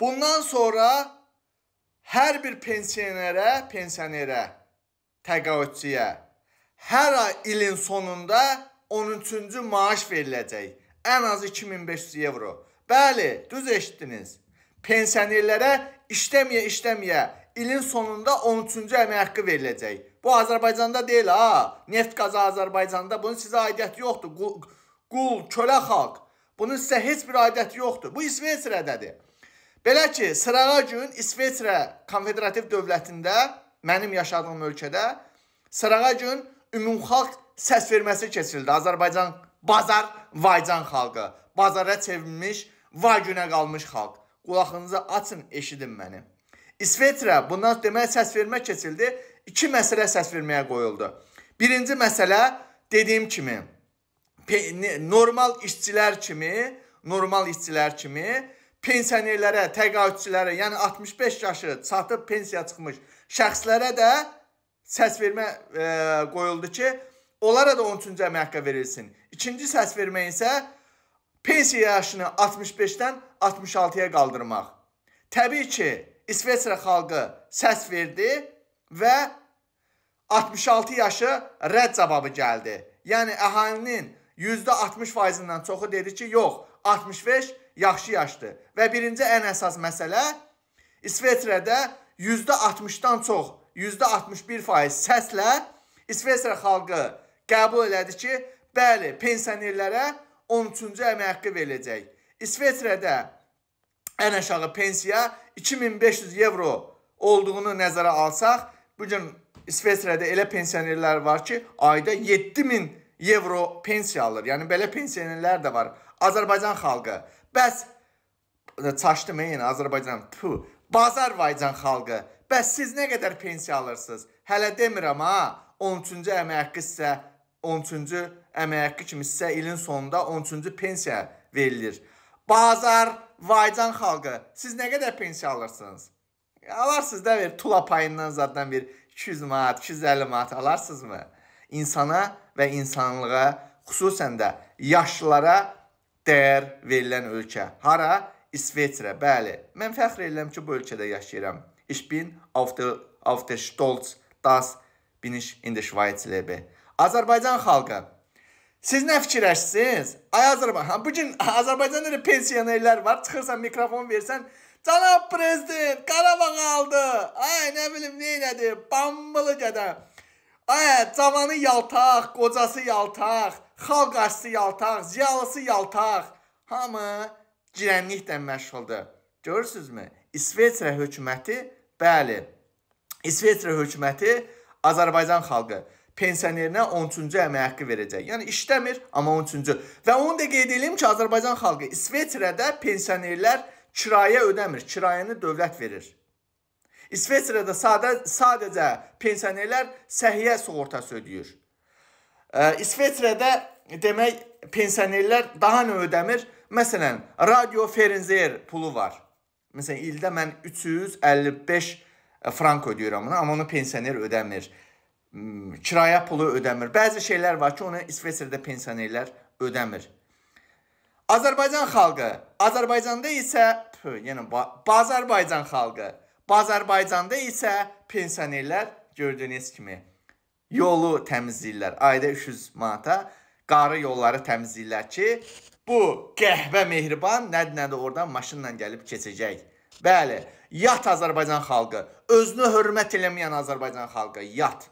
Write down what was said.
Bundan sonra hər bir pensionerə, pensionerə, təqaüdçüyə hər ay ilin sonunda 13-cü maaş veriləcək. Ən azı 2500 evro. Bəli, düz eşitdiniz. Pensionerlərə işləməyə işləməyə ilin sonunda 13-cü əmək haqqı veriləcək. Bu Azərbaycanda deyil ha. Neft qazı Azərbaycanda bunun sizə aidiyyəti yoxdur. Qul, qul kölə xalq. Bunun sizə heç bir aidiyyəti yoxdur. Bu İsveçrədədir. Belə ki, sırağa gün İsveçrə konfederativ dövlətində, mənim yaşadığım ölkədə sırağa gün ümumxalq səs verməsi keçirildi. Azərbaycan bazar Vaycan xalqı, bazara çevrilmiş, vay günə qalmış xalq. Qulağınızı açın, eşidin məni. İsveçrə bundan demək səs vermə keçildi. İki məsələ səs verməyə qoyuldu. Birinci məsələ dediyim kimi normal işçilər kimi, normal işçilər kimi pensionerlərə, təqaüdçülərə, yəni 65 yaşı çatıb pensiya çıxmış şəxslərə də səs vermə e, qoyuldu ki, onlara da 13-cü əmək haqqı verilsin. İkinci səs vermə isə pensiya yaşını 65-dən 66-ya qaldırmaq. Təbii ki, İsveçrə xalqı səs verdi və 66 yaşı rədd cavabı gəldi. Yəni əhalinin %60%-dən çoxu dedi ki, yox, 65 yaxşı yaşdır. Və birinci ən əsas məsələ İsveçrədə %60-dan çox, %61% səslə İsveçrə xalqı qəbul elədi ki, bəli, pensionerlərə 13-cü əmək haqqı veriləcək. İsveçrədə ən aşağı pensiya 2500 evro olduğunu nəzərə alsaq, bu gün İsveçrədə elə pensionerlər var ki, ayda 7000 evro pensiya alır. Yəni belə pensionerlər də var. Azərbaycan xalqı. Bəs e, çaşdım yəni Azərbaycan. Pu. Bazarbaycan xalqı. Bəs siz nə qədər pensiya alırsınız? Hələ demirəm ha. 13-cü əmək haqqı sizə 13-cü əmək haqqı kimi sizə ilin sonunda 13-cü pensiya verilir. Bazarbaycan xalqı. Siz nə qədər pensiya alırsınız? Alarsınız da ver, tula payından zaddan bir 200 manat, 250 manat alarsınızmı? insana və insanlığa, xüsusən də yaşlılara dəyər verilən ölkə. Hara? İsveçrə, bəli. Mən fəxr edirəm ki, bu ölkədə yaşayıram. Ich bin auf der, auf der Stolz, das bin ich in der Schweiz lebe. Azərbaycan xalqı, siz nə fikirləşsiniz? Ay Azərbaycan, bugün Azərbaycanda da pensionerlər var, çıxırsan mikrofon versən, Cənab prezident, Qarabağ aldı, ay nə bilim, neynədi, bambılı gədə. Ayə, cavanı yaltaq, qocası yaltaq, xalq arşısı yaltaq, ziyalısı yaltaq, hamı girənliklə məşğuldur. Görürsünüzmü? İsveç hökuməti, bəli, İsveç hökuməti Azərbaycan xalqı pensionerinə 13-cü əmək haqqı verəcək. Yəni işləmir, amma 13-cü. Və onu da qeyd edim ki, Azərbaycan xalqı İsveçrədə pensionerlər kirayə ödəmir, kirayəni dövlət verir. İsveçrədə sadə, sadəcə pensionerlər səhiyyə sığortası ödəyir. İsveçrədə demək pensionerlər daha nə ödəmir? Məsələn, radio Ferenzer pulu var. Məsələn, ildə mən 355 frank ödəyirəm ona, amma onu pensioner ödəmir. Hmm, kirayə pulu ödəmir. Bəzi şeylər var ki, onu İsveçrədə pensionerlər ödəmir. Azərbaycan xalqı, Azərbaycanda isə, pö, yəni Azərbaycan xalqı Azərbaycanda isə pensionerlər gördüyünüz kimi yolu təmizləyirlər. Ayda 300 manata qarı yolları təmizləyirlər ki, bu qəhvə mehriban nədir-nədir oradan maşınla gəlib keçəcək. Bəli, yat Azərbaycan xalqı, özünü hörmət eləməyən Azərbaycan xalqı, yat.